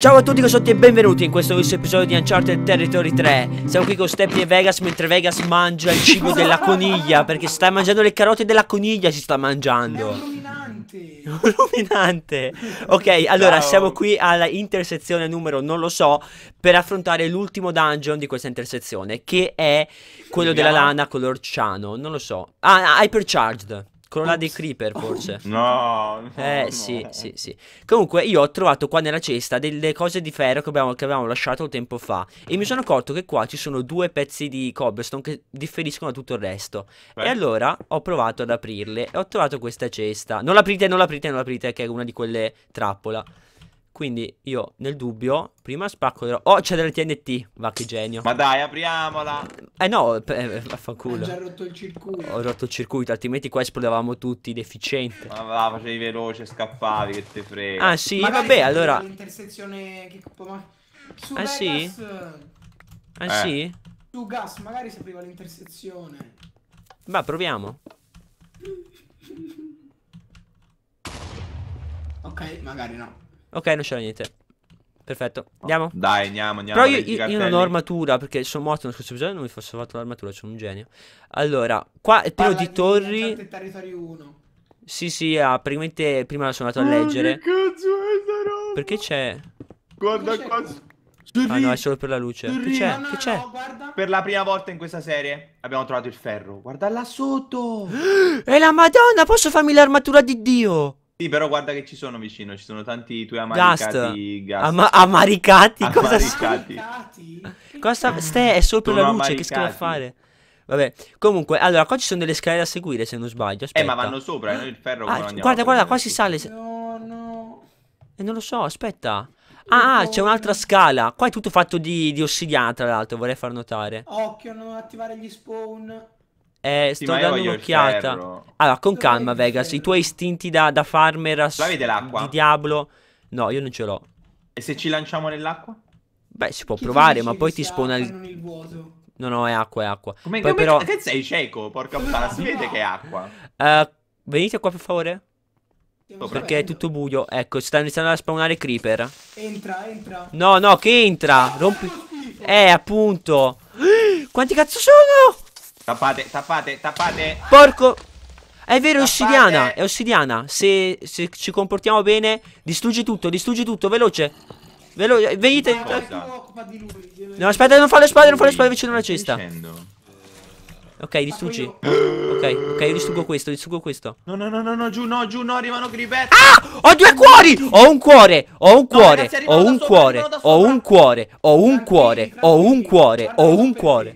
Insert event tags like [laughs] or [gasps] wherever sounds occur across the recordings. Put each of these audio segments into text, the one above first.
Ciao a tutti cosotti e benvenuti in questo nuovo episodio di Uncharted Territory 3 Siamo qui con Steppy e Vegas mentre Vegas mangia il cibo della coniglia Perché sta mangiando le carote della coniglia si sta mangiando illuminante [laughs] Illuminante Ok allora Ciao. siamo qui alla intersezione numero non lo so Per affrontare l'ultimo dungeon di questa intersezione Che è quello della lana color ciano Non lo so Ah, ah Hypercharged quello là dei creeper forse. [laughs] No. no eh no. sì, sì, sì. Comunque io ho trovato qua nella cesta delle cose di ferro che abbiamo, che abbiamo lasciato tempo fa. E mi sono accorto che qua ci sono due pezzi di cobblestone che differiscono da tutto il resto. Beh. E allora ho provato ad aprirle e ho trovato questa cesta. Non l'aprite, non l'aprite, non l'aprite, che è una di quelle trappola. Quindi io nel dubbio prima spacco le Oh c'è della TNT Va che genio Ma dai apriamola Eh no eh, eh Vaffanculo Ho già rotto il circuito Ho rotto il circuito Altrimenti qua esplodevamo tutti Deficiente Ma va facevi veloce Scappavi che te frega Ah sì Magari vabbè allora L'intersezione che ma... Su ah, Vegas... sì? Ah eh. sì? Su gas magari si apriva l'intersezione Va proviamo Ok magari no Ok, non c'era niente. Perfetto, andiamo. Dai, andiamo, andiamo. Però io, io, non ho armatura perché sono morto nello scorso episodio non mi fosse fatto l'armatura, sono un genio. Allora, qua è pieno di torri. Di territorio 1. Sì, sì, ah, praticamente prima sono andato a oh, leggere. Che cazzo è sta roba? Perché c'è? Guarda qua. Ah no, è solo per la luce. Che c'è? No, no, che c'è? No, per la prima volta in questa serie abbiamo trovato il ferro. Guarda là sotto. E [gasps] la madonna, posso farmi l'armatura di Dio? Sì, però guarda che ci sono vicino, ci sono tanti tuoi amaricati Gast. Ama- amaricati? Cosa amaricati? Cosa Ste è sopra la luce, amaricati. che schifo a fare? Vabbè, comunque, allora qua ci sono delle scale da seguire se non sbaglio. Aspetta. Eh, ma vanno sopra, eh, noi il ferro ah, Guarda, guarda, guarda qua si sale. No, no. E eh, non lo so, aspetta. Ah, no. Ah, c'è un'altra scala. Qua è tutto fatto di, di ossidiana, tra l'altro, vorrei far notare. Occhio, non attivare gli spawn. Eh, sì, sto dando un'occhiata. Allora, con calma, Vegas. I tuoi istinti da, da farmer a di Diablo. No, io non ce l'ho. E se ci lanciamo nell'acqua? Beh, si può che provare, ma poi ti spona il... No, no, è acqua, è acqua. Come, poi come però... Che sei cieco, porca puttana, si vede che è acqua. Uh, venite qua, per favore. Perché è tutto buio. Ecco, stanno iniziando a spawnare creeper. Entra, entra. No, no, che entra? Ah, Rompi... Eh, appunto. [gasps] Quanti cazzo sono? Tappate, tappate, tappate. Porco. È vero, è ossidiana. È ossidiana. Se, se, ci comportiamo bene, distruggi tutto, distruggi tutto, veloce. Veloce, venite. No, aspetta, non fa le spade, non fa le spade vicino alla cesta. Ok, distruggi. Ok, ok, io distruggo questo, distruggo questo. No, no, no, no, no, giù, no, giù, no, arrivano gribette. Ah! Ho due cuori! Ho un cuore, ho un cuore, no, ragazzi, ho, un sopra, cuore ho un cuore, ho un cuore, ho un cuore, ho un cuore, ho un cuore.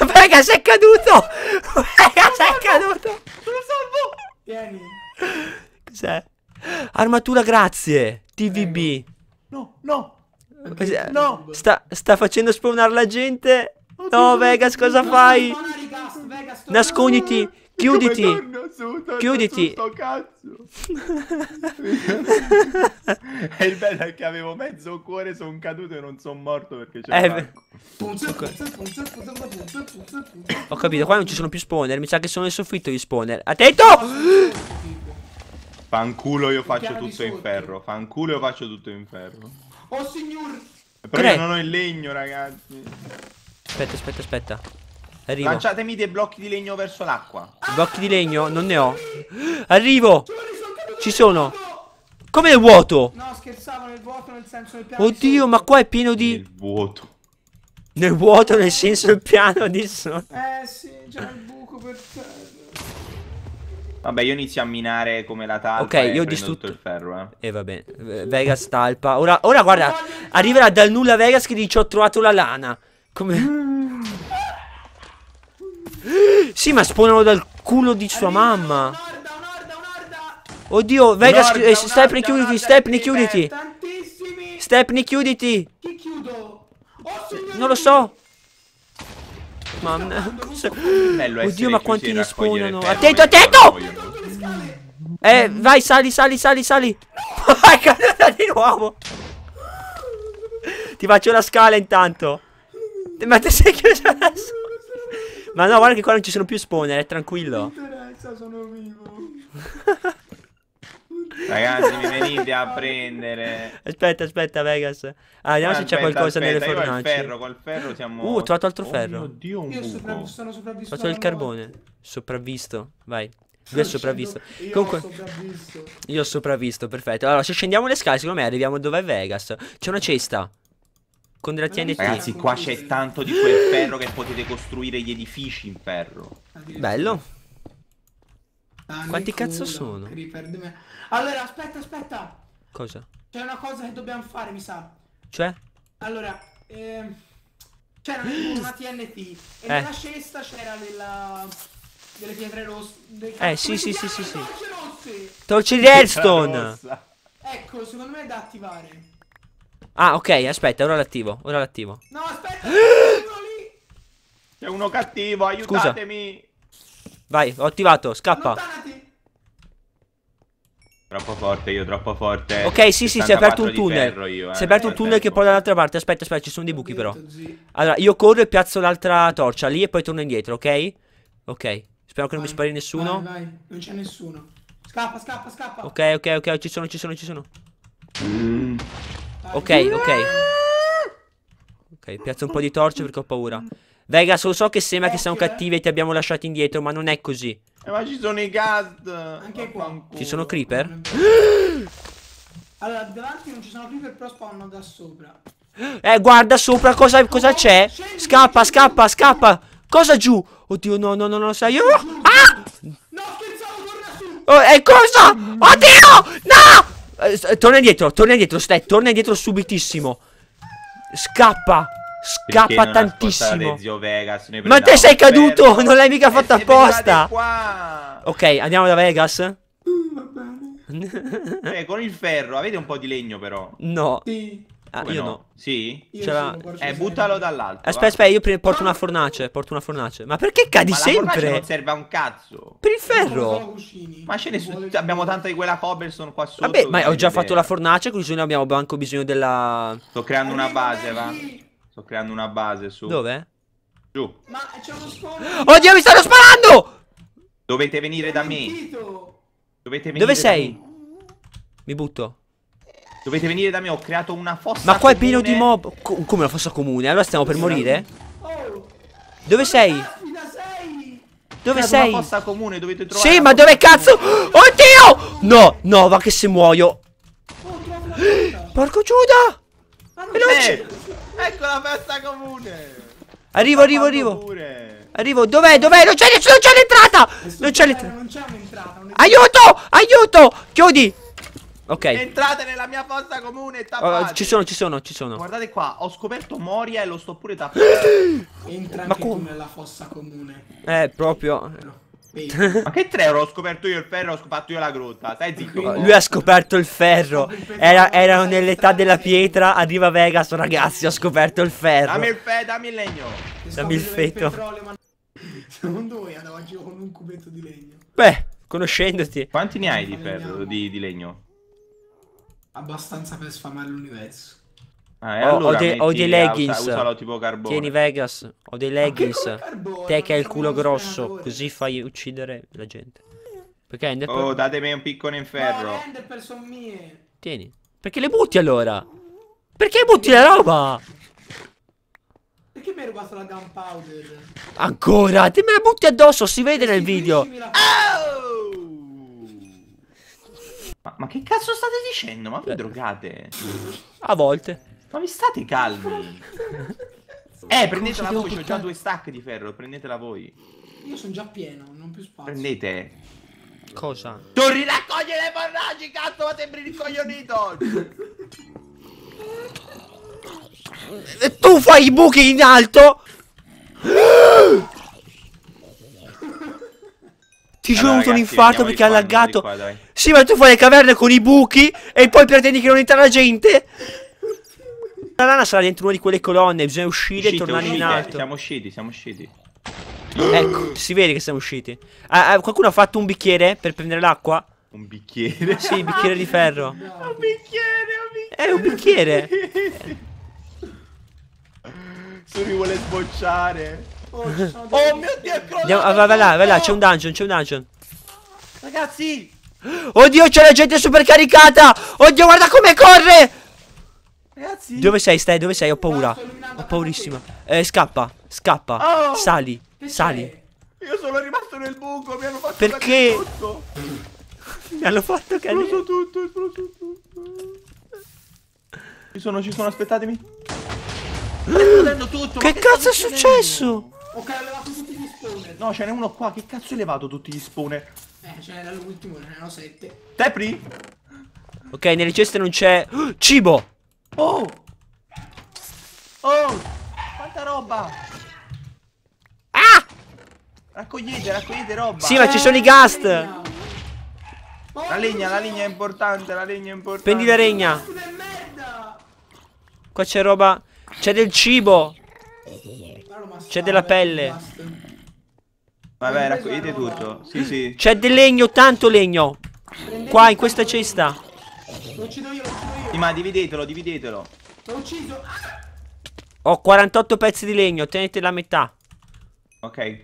[laughs] Raga, è caduto! Raga, è caduto! Sono salvo! Boh. Tieni. Cos'è? Armatura, grazie. TVB. Prego. No, no. Okay. No. Sta, sta facendo spawnare la gente. Oddio, no, Vegas, cosa fai? Vegas, Vegas, Nasconditi. Chiuditi! Torno su, torno Chiuditi! e il bello è che avevo mezzo cuore, sono caduto e non sono morto perché c'è eh, Ho capito, qua non ci sono più spawner, mi sa che sono nel soffitto gli spawner. Attento! Fanculo io faccio tutto in ferro, fanculo io faccio tutto in ferro. Oh signor! Però Cre io non ho il legno, ragazzi. Aspetta, aspetta, aspetta. Arrivo. Lanciatemi dei blocchi di legno verso l'acqua. Blocchi di legno? Non ne ho. Arrivo. Ci sono. Come nel vuoto? No, scherzavo nel vuoto nel senso del piano. Oddio, ma qua è pieno di. Nel vuoto. Nel vuoto nel senso del piano di sotto. Eh sì, c'è il buco per terra. Vabbè, io inizio a minare come la talpa. Ok, io ho distrutto il ferro. Eh. E eh, va bene. Vegas talpa. Ora, ora guarda, arriverà dal nulla Vegas che dice ho trovato la lana. Come... Mm. Sì, ma spawnano dal culo di sua Arriva, mamma. Un'orda, un'orda, un'orda. Oddio, Vegas, un'orda, eh, Stepney, chiuditi, Stepney, eh, chiuditi. Stepney, chiuditi. Chi chiudo? Oh, eh, non lo so. Mamma. [laughs] Oddio, ma quanti ne spawnano. Attento, attento! Eh, vai, sali, sali, sali, sali. [laughs] Vai, no! caduta di nuovo. Ti faccio la scala intanto. Ma te sei chiuso adesso? Ma no, guarda che qua non ci sono più spawner, è tranquillo. Non interessa, sono vivo. [laughs] Ragazzi, mi venite a prendere. Aspetta, aspetta, Vegas. Ah, vediamo ah, se c'è qualcosa aspetta, nelle fornaci. Col ferro, col ferro siamo... Uh, ho trovato altro oh ferro. Oddio, un Io sopravvi sono sopravvisto. Ho trovato il carbone. Morte. Sopravvisto, vai. Lui è sopravvisto. Io Comunque, ho sopravvisto. Io ho sopravvisto, perfetto. Allora, se scendiamo le scale, secondo me arriviamo dove è Vegas. C'è una cesta. Con della TNT. Ragazzi, qua c'è tanto di quel ferro che potete costruire gli edifici in ferro. Bello. Quanti cazzo sono? Allora, aspetta, aspetta. Cosa? C'è una cosa che dobbiamo fare, mi sa. Cioè? Allora, ehm, c'era una TNT [clears throat] e eh. nella cesta c'era della... delle pietre rosse. Eh, sì, sì, sì, sì, sì. Torce di Redstone! Ecco, secondo me è da attivare. Ah, ok, aspetta, ora l'attivo, ora l'attivo. No, aspetta, [gasps] C'è uno cattivo, aiutatemi. Scusa. Vai, ho attivato, scappa. Allontanati. Troppo forte io, troppo forte. Ok, sì, sì, si è aperto un tunnel. Io, eh, si è aperto un tunnel tempo. che porta dall'altra parte. Aspetta, aspetta, ci sono dei buchi però. Allora, io corro e piazzo l'altra torcia lì e poi torno indietro, ok? Ok. Spero che non mi spari nessuno. Vai, vai. non c'è nessuno. Scappa, scappa, scappa. Ok, ok, ok, ci sono, ci sono, ci sono. Mm. Ok, ok. Ok, piazza un po' di torce perché ho paura. Vegas, lo so che sembra che siamo eh, eh. cattivi e ti abbiamo lasciati indietro, ma non è così. Eh, ma ci sono i gas. Anche qua. Ci sono creeper? Allora, davanti non ci sono creeper, però spawnano da sopra. Eh, guarda sopra cosa, c'è. Scappa, scappa, scappa. Cosa giù? Oddio, no, no, no, no, sai. Ah! No, scherzavo, guarda su. Oh, e eh, cosa? Oddio! No! Eh, torna indietro, torna indietro, stai, torna indietro subitissimo. Scappa. Scappa tantissimo. Vegas, Ma te sei caduto, per... [laughs] non l'hai mica eh, fatto apposta. Ok, andiamo da Vegas. Mm, [laughs] eh, con il ferro, avete un po' di legno però. No. Sì. Ah, io no? no. Sì? Io C'era... Eh, buttalo dall'alto. Aspetta, aspetta, io porto una fornace, porto una fornace. Ma perché cadi Ma sempre? Ma non serve a un cazzo. Per il ferro. Ma ce ne sono... Abbiamo tanta di quella cobblestone qua sotto. Vabbè, ma ho già fatto la fornace, così noi abbiamo anche bisogno della... Sto creando una base, va. Sto creando una base, su. Dove? Giù. Ma c'è uno spawn. Oddio, mi stanno sparando! Dovete venire da me. Dovete venire Dove sei? Mi butto. Dovete venire da me, ho creato una fossa Ma qua comune. è pieno di mob Co Come una fossa comune? Allora stiamo per morire? dove sei? Dove sei? Una fossa comune, dovete trovare Sì, ma dove cazzo? Oddio! No, no, va che se muoio Porco Giuda! Eh, Veloce! Ecco la festa comune! Arrivo, arrivo, arrivo! Arrivo, dov'è? Dov'è? Non c'è l'entrata! Non c'è l'entrata! Aiuto! Aiuto! Chiudi! Ok. Entrate nella mia fossa comune e tappate. Uh, ci sono, ci sono, ci sono. Guardate qua, ho scoperto Moria e lo sto pure tappando. [gasps] Entra Ma anche tu nella fossa comune. Eh, proprio. [laughs] Ma che tre Ho scoperto io il ferro, ho scoperto io la grotta. Stai zitto. lui ha scoperto il ferro. Era, erano nell'età della pietra. Arriva Vegas, ragazzi. Ho scoperto il ferro. Dammi il fe, dammi il legno. Dammi il feto. [laughs] Secondo voi andavo a giro con un cubetto di legno? Beh, conoscendoti. Quanti ne hai di ferro? Di, di legno? abbastanza per sfamare l'universo. Ah, allora ho, de ho, dei leggings. Usa, tipo Tieni Vegas, ho dei leggings. Te che hai il culo grosso, così fai uccidere la gente. Perché Ender Oh, datemi un piccone in ferro. No, Ender sono mie. Tieni. Perché le butti allora? Perché butti la roba? Perché mi hai rubato la gunpowder? Ancora? Ti me la butti addosso, si vede nel video. Oh! Ma, ma, che cazzo state dicendo? Ma vi eh. drogate? A volte. Ma vi state calmi? eh, prendetela Come voi, ho già due stack di ferro, prendetela voi. Io sono già pieno, non più spazio. Prendete. Cosa? Torri raccoglie le fornaci, cazzo, ma sembri ricoglionito! tu fai i buchi in alto! [laughs] Ti giuro, ho avuto un infarto perché ha laggato. sì, ma tu fai le caverne con i buchi e poi pretendi che non entra la gente. La lana sarà dentro una di quelle colonne, bisogna uscire uscite, e tornare uscite, in alto. Siamo usciti, siamo usciti. Ecco, si vede che siamo usciti. Ah, ah qualcuno ha fatto un bicchiere per prendere l'acqua? Un bicchiere? Sì, un bicchiere di ferro. [laughs] un bicchiere, un bicchiere. È un bicchiere. Se [laughs] mi vuole sbocciare. Oh, oh, oh mio dio, è crollato! Andiamo, vai, là, vai là, c'è un dungeon, c'è un dungeon. Ragazzi! Oddio, c'è la gente super caricata! Oddio, guarda come corre! Ragazzi! Dove sei, stai? Dove sei? Ho paura. Ho paurissima. Eh, scappa, scappa. Oh, sali, sali. Io sono rimasto nel buco, mi hanno fatto Perché? tutto. mi hanno fatto cadere. Esploso tutto, esploso tutto. Ci sono, ci sono, aspettatemi. che cazzo è successo? Ok, ho levato tutti gli spawner. No, ce n'è uno qua. Che cazzo hai levato tutti gli spawner? Eh, ce n'era l'ultimo, ne erano sette. Tepri? Ok, nelle ceste non c'è... Oh, cibo! Oh! Oh! Quanta roba! Ah! Raccogliete, raccogliete roba! Sì, ma ci sono i gast! Eh, la legna, la legna, la legna è importante, la legna è importante. Prendi la legna. Qua c'è roba... C'è del cibo! C'è della eh, pelle. Vabbè, raccogliete tutto. Sì, sì. C'è del legno, tanto legno. Qua, in questa cesta. Lo uccido io, lo uccido io. Ma dividetelo, dividetelo. L'ho ucciso. Ho 48 pezzi di legno, tenete la metà. Ok. okay.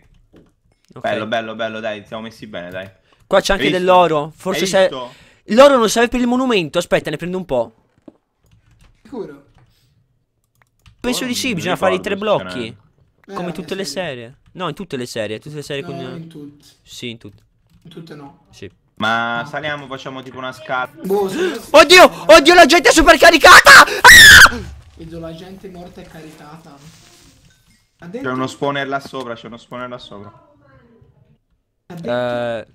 Bello, bello, bello, dai, siamo messi bene, dai. Qua c'è anche dell'oro. Forse serve... L'oro non serve per il monumento, aspetta, ne prendo un po'. Sicuro? penso di sì, bisogna fare i tre blocchi. Come eh, tutte le serie. No, in tutte le serie, tutte le serie con... in tutte. Sì, in tutte. In tutte no. Sì. Ma saliamo, facciamo tipo una scala. Boh, oddio, oddio, la gente è supercaricata! Ah! Vedo la gente morta e caricata. C'è uno spawner là sopra, c'è uno spawner là sopra. Eh,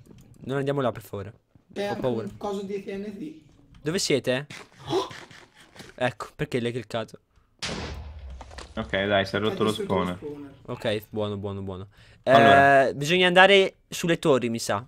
non andiamo là per favore. Ho paura. Coso di TNT. Dove siete? Oh! Ecco, perché l'hai cliccato. Ok, dai, si è rotto lo spawner. Ok, buono, buono, buono. Allora. Eh, bisogna andare sulle torri, mi sa.